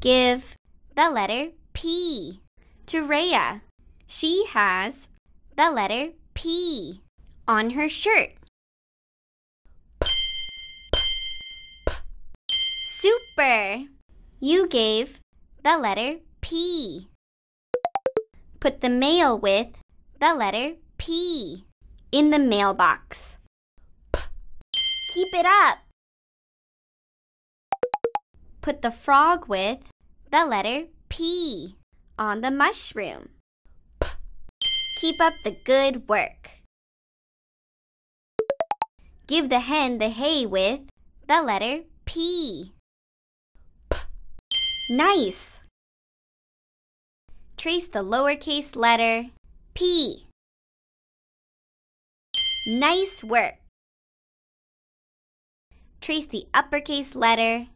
Give the letter P to Rhea. She has the letter P on her shirt. Super! You gave the letter P. Put the mail with the letter P in the mailbox. Keep it up! put the frog with the letter P on the mushroom. P. Keep up the good work. Give the hen the hay with the letter P. P. Nice. Trace the lowercase letter P. Nice work. Trace the uppercase letter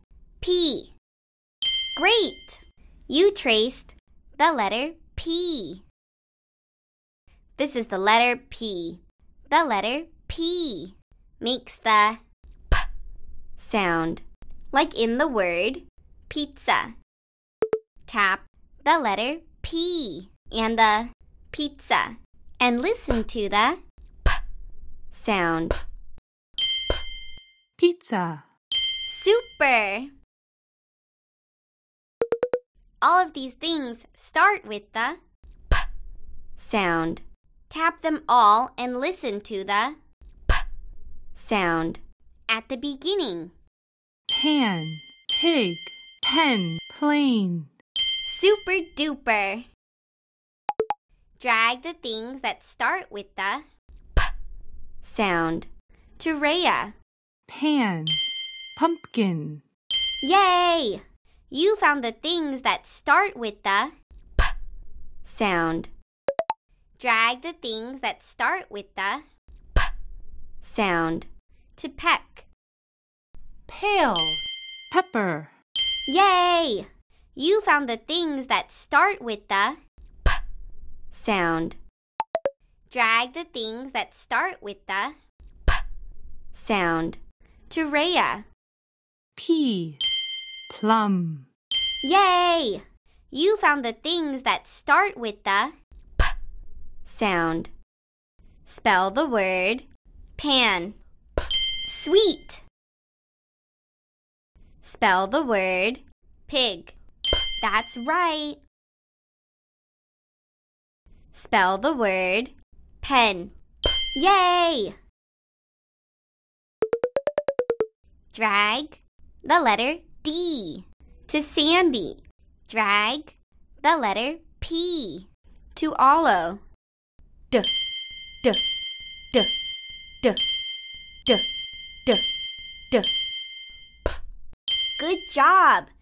P. Great! You traced the letter P. This is the letter P. The letter P makes the P sound, like in the word pizza. Tap the letter P and the pizza and listen to the P sound. Pizza. Super! All of these things start with the p sound. Tap them all and listen to the p sound at the beginning. Can, pig, pen, plane. Super duper. Drag the things that start with the p sound to Rhea. Pan, pumpkin. Yay! You found the things that start with the p sound. Drag the things that start with the p sound. To peck. Pail. Pepper. Yay! You found the things that start with the p sound. Drag the things that start with the p sound. To Raya. Pea plum. Yay! You found the things that start with the p sound. Spell the word pan. P sweet. Spell the word pig. P That's right. Spell the word pen. Yay! Drag the letter D. To Sandy, drag the letter P. To Olo, D, D, D, D, D, D, D. P. Good job!